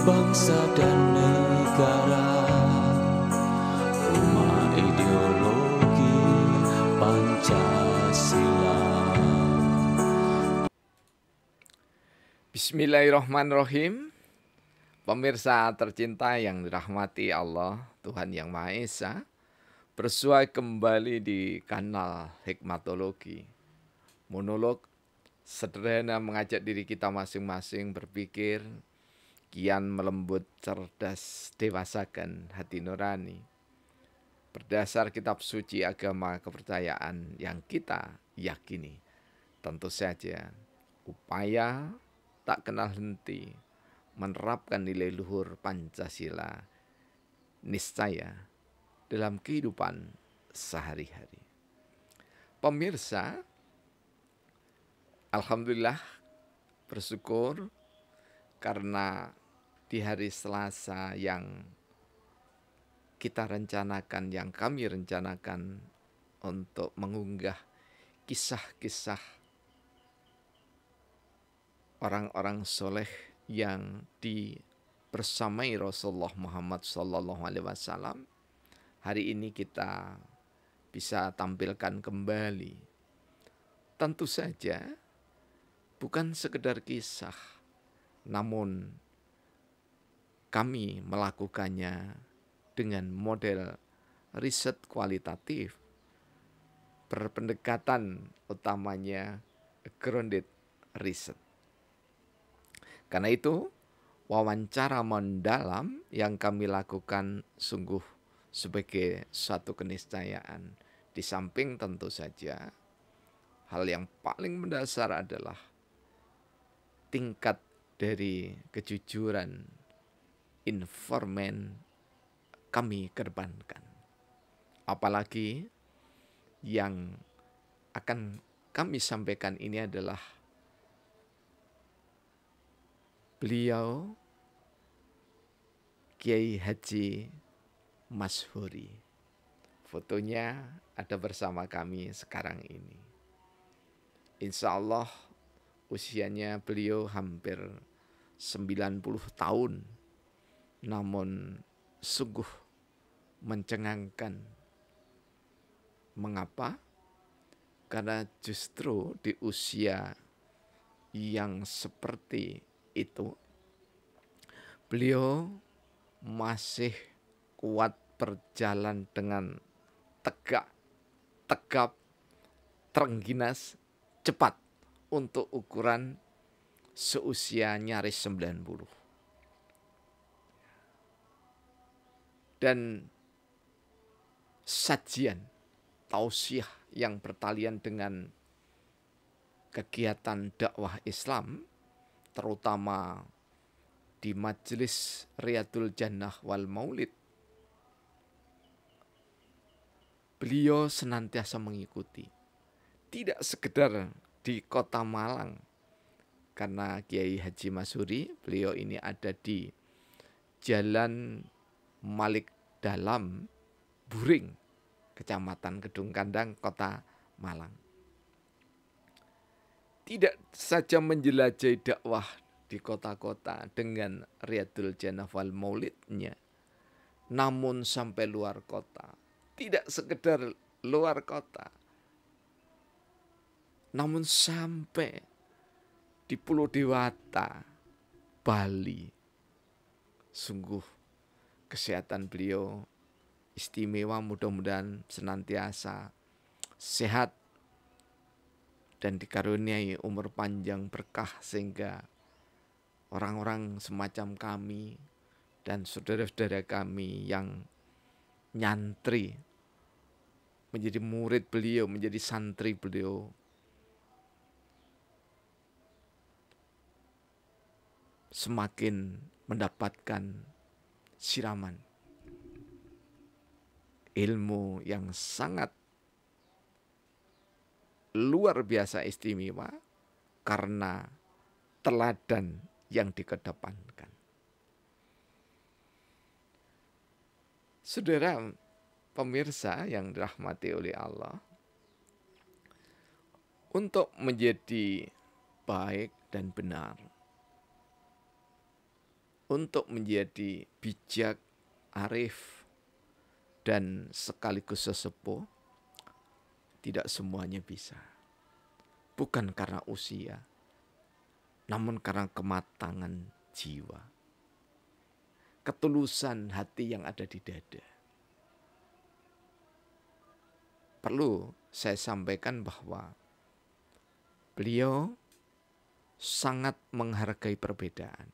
bangsa dan negara rumah ideologi Pancasila Bismillahirrahmanirrahim Pemirsa tercinta yang dirahmati Allah Tuhan Yang Maha Esa Bersua kembali di kanal Hikmatologi Monolog sederhana mengajak diri kita masing-masing berpikir kian melembut cerdas dewasakan hati nurani. Berdasar kitab suci agama kepercayaan yang kita yakini, tentu saja upaya tak kenal henti menerapkan nilai luhur Pancasila niscaya dalam kehidupan sehari-hari. Pemirsa, alhamdulillah bersyukur karena di hari Selasa yang kita rencanakan, yang kami rencanakan untuk mengunggah kisah-kisah orang-orang soleh yang dipersamai Rasulullah Muhammad SAW, Hari ini kita bisa tampilkan kembali. Tentu saja bukan sekedar kisah, namun kami melakukannya dengan model riset kualitatif berpendekatan utamanya grounded riset. Karena itu, wawancara mendalam yang kami lakukan sungguh sebagai suatu keniscayaan. Di samping tentu saja, hal yang paling mendasar adalah tingkat dari kejujuran informan kami kedepankan. Apalagi yang akan kami sampaikan ini adalah beliau Kiai Haji Mashuri. Fotonya ada bersama kami sekarang ini. Insya Allah usianya beliau hampir 90 tahun namun sungguh mencengangkan. Mengapa? Karena justru di usia yang seperti itu, beliau masih kuat berjalan dengan tegak, tegap, terengginas, cepat untuk ukuran seusia nyaris 90. dan sajian tausiah yang bertalian dengan kegiatan dakwah Islam terutama di majelis Riyadul Jannah wal Maulid beliau senantiasa mengikuti tidak sekedar di kota Malang karena Kiai Haji Masuri beliau ini ada di Jalan Malik Dalam Buring, Kecamatan Gedung Kandang, Kota Malang. Tidak saja menjelajahi dakwah di kota-kota dengan Riyadul Janafal Maulidnya, namun sampai luar kota. Tidak sekedar luar kota, namun sampai di Pulau Dewata, Bali. Sungguh kesehatan beliau istimewa mudah-mudahan senantiasa sehat dan dikaruniai umur panjang berkah sehingga orang-orang semacam kami dan saudara-saudara kami yang nyantri menjadi murid beliau, menjadi santri beliau. Semakin mendapatkan siraman. Ilmu yang sangat luar biasa istimewa karena teladan yang dikedepankan. Saudara pemirsa yang dirahmati oleh Allah, untuk menjadi baik dan benar untuk menjadi bijak, arif, dan sekaligus sesepuh, tidak semuanya bisa. Bukan karena usia, namun karena kematangan jiwa. Ketulusan hati yang ada di dada. Perlu saya sampaikan bahwa beliau sangat menghargai perbedaan.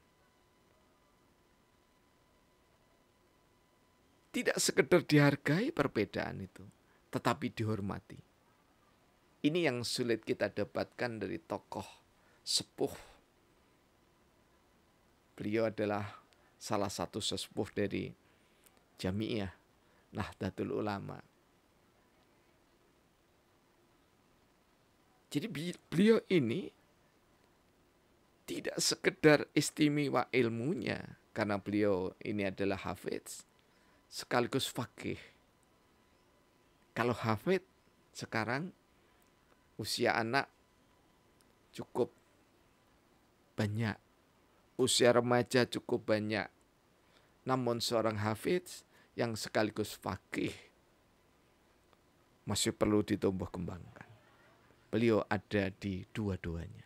tidak sekedar dihargai perbedaan itu, tetapi dihormati. Ini yang sulit kita dapatkan dari tokoh sepuh. Beliau adalah salah satu sesepuh dari Jamiah Nahdlatul Ulama. Jadi beliau ini tidak sekedar istimewa ilmunya karena beliau ini adalah hafiz, sekaligus fakih. Kalau Hafid sekarang usia anak cukup banyak. Usia remaja cukup banyak. Namun seorang hafid yang sekaligus fakih masih perlu ditumbuh kembangkan. Beliau ada di dua-duanya.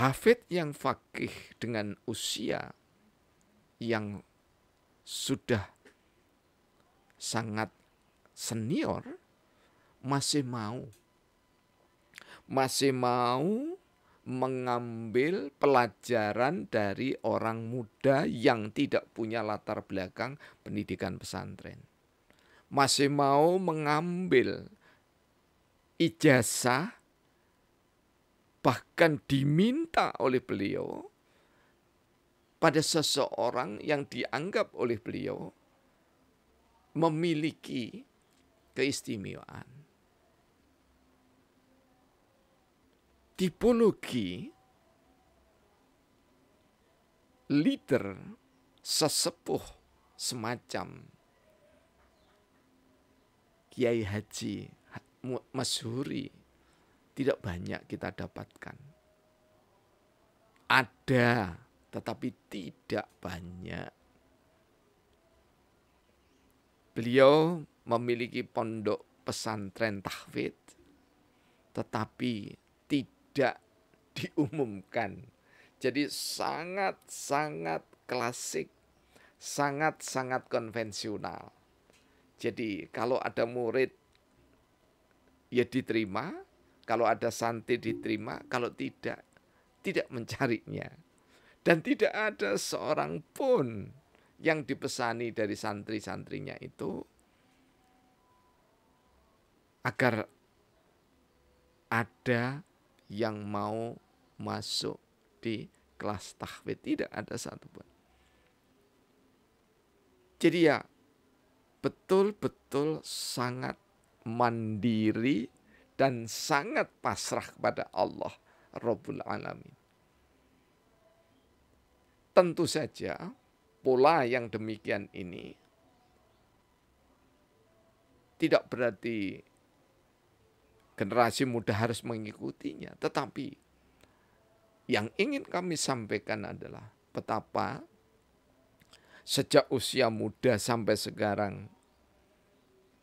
Hafid yang fakih dengan usia yang sudah sangat senior masih mau masih mau mengambil pelajaran dari orang muda yang tidak punya latar belakang pendidikan pesantren. Masih mau mengambil ijazah bahkan diminta oleh beliau pada seseorang yang dianggap oleh beliau memiliki keistimewaan. Tipologi liter sesepuh semacam Kiai Haji masuri tidak banyak kita dapatkan. Ada tetapi tidak banyak. Beliau memiliki pondok pesantren tahfid, tetapi tidak diumumkan. Jadi sangat-sangat klasik, sangat-sangat konvensional. Jadi kalau ada murid ya diterima, kalau ada santri diterima, kalau tidak tidak mencarinya. Dan tidak ada seorang pun yang dipesani dari santri-santrinya itu agar ada yang mau masuk di kelas tahfidz tidak ada satupun. Jadi ya betul-betul sangat mandiri dan sangat pasrah kepada Allah Rabbul Alamin. Tentu saja pola yang demikian ini tidak berarti generasi muda harus mengikutinya, tetapi yang ingin kami sampaikan adalah betapa sejak usia muda sampai sekarang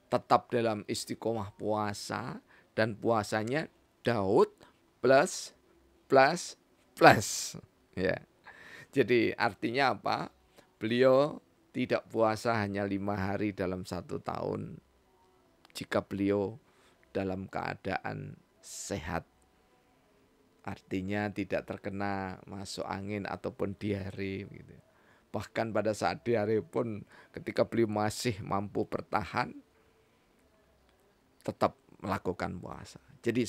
tetap dalam istiqomah puasa dan puasanya Daud plus plus plus ya. Yeah. Jadi artinya apa? Beliau tidak puasa hanya lima hari dalam satu tahun jika beliau dalam keadaan sehat. Artinya tidak terkena masuk angin ataupun diare. Gitu. Bahkan pada saat diare pun ketika beliau masih mampu bertahan, tetap melakukan puasa. Jadi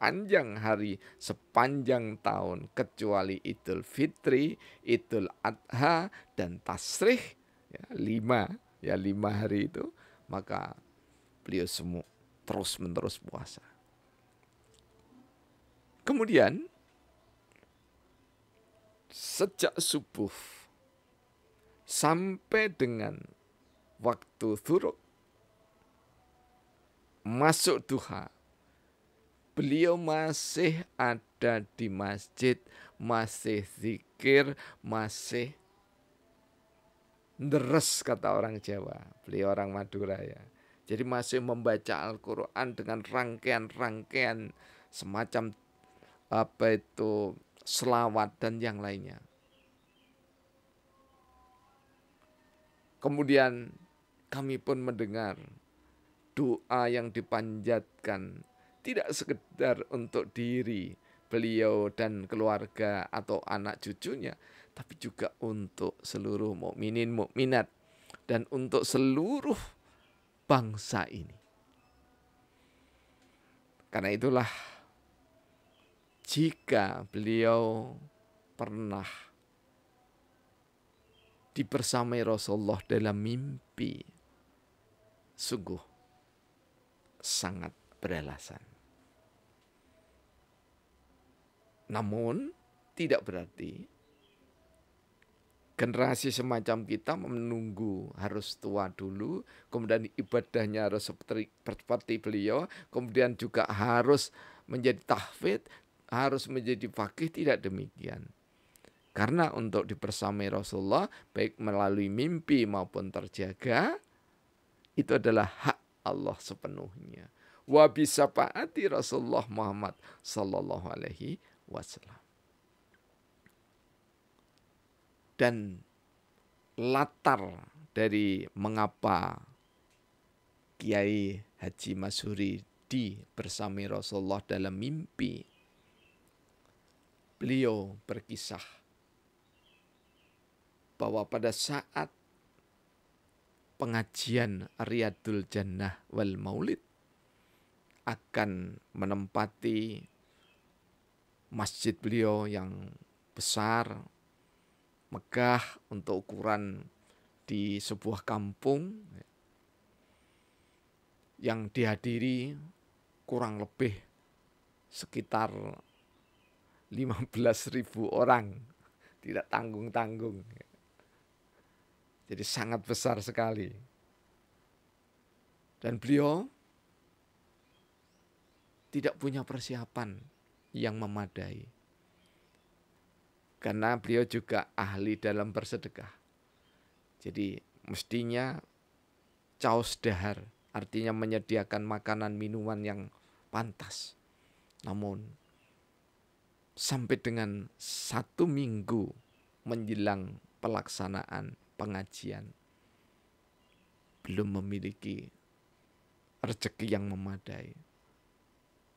sepanjang hari, sepanjang tahun kecuali Idul Fitri, Idul Adha dan Tasrih ya, lima ya lima hari itu maka beliau semua terus menerus puasa. Kemudian sejak subuh sampai dengan waktu turuk masuk duha beliau masih ada di masjid, masih zikir, masih deres kata orang Jawa. Beliau orang Madura ya. Jadi masih membaca Al-Qur'an dengan rangkaian-rangkaian semacam apa itu selawat dan yang lainnya. Kemudian kami pun mendengar doa yang dipanjatkan tidak sekedar untuk diri beliau dan keluarga atau anak cucunya, tapi juga untuk seluruh mukminin mukminat dan untuk seluruh bangsa ini. Karena itulah jika beliau pernah dipersamai Rasulullah dalam mimpi, sungguh sangat beralasan. Namun tidak berarti generasi semacam kita menunggu harus tua dulu, kemudian ibadahnya harus seperti, seperti beliau, kemudian juga harus menjadi tahfid, harus menjadi fakih, tidak demikian. Karena untuk dipersamai Rasulullah, baik melalui mimpi maupun terjaga, itu adalah hak Allah sepenuhnya. Wa Rasulullah Muhammad sallallahu alaihi wasallam. Dan latar dari mengapa Kiai Haji Masuri di bersama Rasulullah dalam mimpi beliau berkisah bahwa pada saat pengajian Riyadul Jannah wal Maulid akan menempati masjid beliau yang besar, megah untuk ukuran di sebuah kampung yang dihadiri kurang lebih sekitar ribu orang tidak tanggung-tanggung. Jadi sangat besar sekali. Dan beliau tidak punya persiapan yang memadai. Karena beliau juga ahli dalam bersedekah. Jadi mestinya caos dahar, artinya menyediakan makanan minuman yang pantas. Namun sampai dengan satu minggu menjelang pelaksanaan pengajian belum memiliki rezeki yang memadai.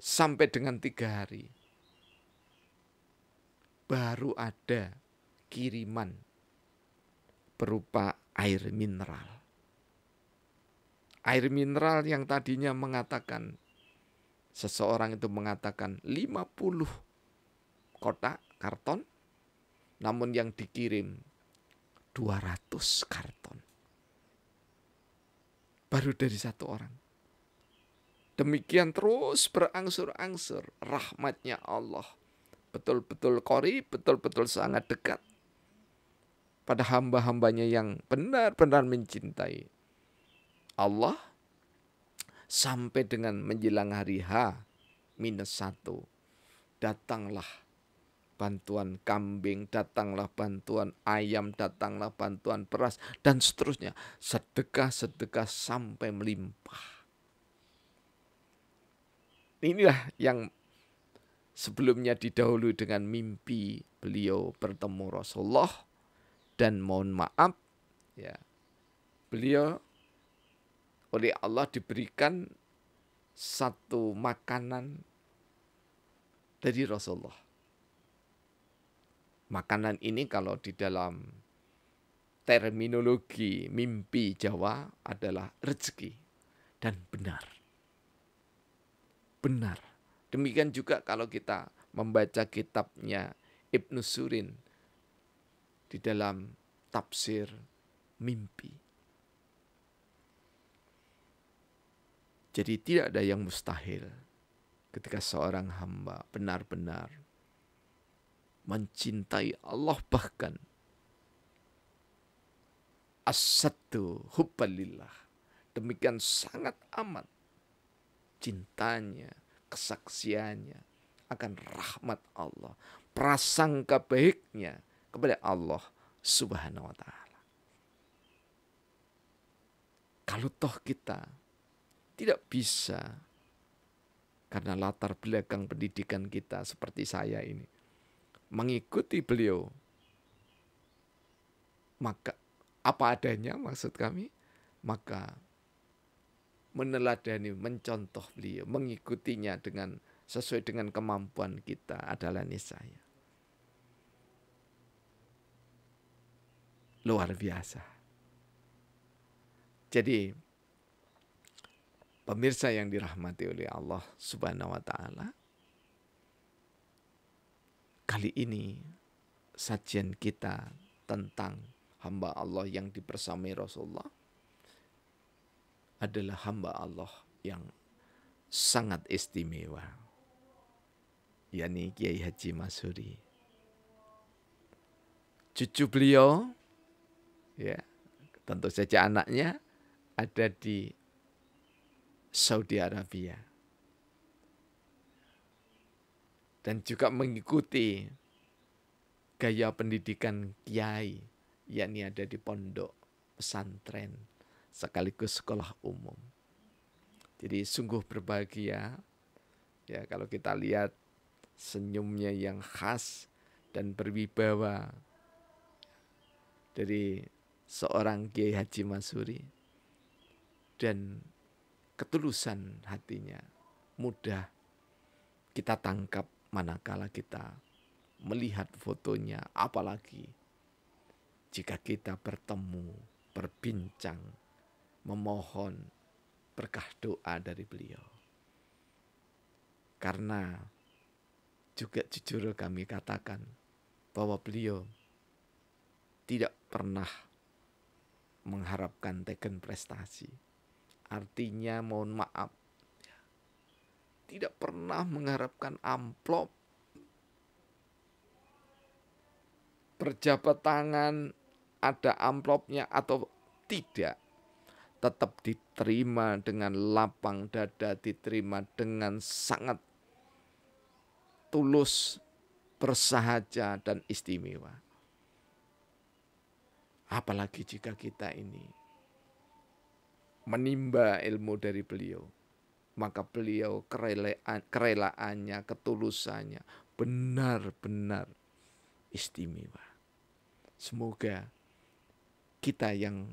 Sampai dengan tiga hari baru ada kiriman berupa air mineral. Air mineral yang tadinya mengatakan seseorang itu mengatakan 50 kotak karton namun yang dikirim 200 karton. Baru dari satu orang. Demikian terus berangsur-angsur rahmatnya Allah betul-betul kori, betul-betul sangat dekat pada hamba-hambanya yang benar-benar mencintai Allah sampai dengan menjelang hari H minus satu. Datanglah bantuan kambing, datanglah bantuan ayam, datanglah bantuan beras, dan seterusnya. Sedekah-sedekah sampai melimpah. Inilah yang Sebelumnya didahului dengan mimpi beliau bertemu Rasulullah dan mohon maaf ya. Beliau oleh Allah diberikan satu makanan dari Rasulullah. Makanan ini kalau di dalam terminologi mimpi Jawa adalah rezeki dan benar. Benar. Demikian juga kalau kita membaca kitabnya Ibnu Surin di dalam tafsir mimpi. Jadi tidak ada yang mustahil ketika seorang hamba benar-benar mencintai Allah bahkan asatu hubbalillah. Demikian sangat amat cintanya kesaksiannya akan rahmat Allah, prasangka baiknya kepada Allah Subhanahu wa taala. Kalau toh kita tidak bisa karena latar belakang pendidikan kita seperti saya ini mengikuti beliau maka apa adanya maksud kami maka meneladani, mencontoh beliau, mengikutinya dengan sesuai dengan kemampuan kita adalah niscaya. Luar biasa. Jadi pemirsa yang dirahmati oleh Allah Subhanahu wa taala, kali ini sajian kita tentang hamba Allah yang dipersamai Rasulullah adalah hamba Allah yang sangat istimewa. yani Kiai Haji Masuri. Cucu beliau, ya tentu saja anaknya ada di Saudi Arabia. Dan juga mengikuti gaya pendidikan Kiai, yakni ada di pondok pesantren sekaligus sekolah umum. Jadi sungguh berbahagia ya kalau kita lihat senyumnya yang khas dan berwibawa dari seorang Kiai Haji Masuri dan ketulusan hatinya mudah kita tangkap manakala kita melihat fotonya apalagi jika kita bertemu berbincang memohon berkah doa dari beliau. Karena juga jujur kami katakan bahwa beliau tidak pernah mengharapkan teken prestasi. Artinya mohon maaf, tidak pernah mengharapkan amplop, berjabat tangan ada amplopnya atau tidak tetap diterima dengan lapang dada, diterima dengan sangat tulus, bersahaja, dan istimewa. Apalagi jika kita ini menimba ilmu dari beliau, maka beliau kerelaannya, ketulusannya benar-benar istimewa. Semoga kita yang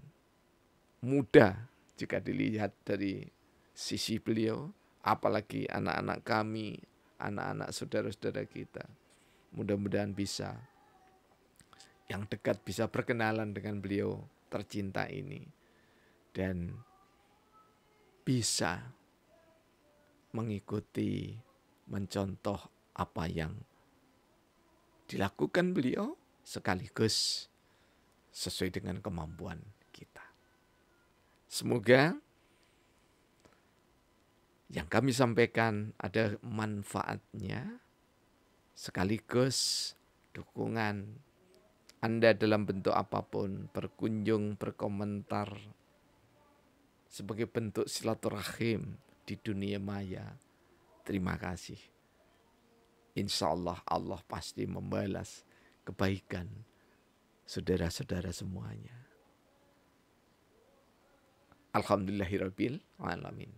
muda jika dilihat dari sisi beliau, apalagi anak-anak kami, anak-anak saudara-saudara kita. Mudah-mudahan bisa yang dekat bisa berkenalan dengan beliau tercinta ini dan bisa mengikuti mencontoh apa yang dilakukan beliau sekaligus sesuai dengan kemampuan Semoga yang kami sampaikan ada manfaatnya sekaligus dukungan Anda dalam bentuk apapun, berkunjung, berkomentar sebagai bentuk silaturahim di dunia maya. Terima kasih. Insya Allah Allah pasti membalas kebaikan saudara-saudara semuanya. Alhamdulillahirabbil alamin.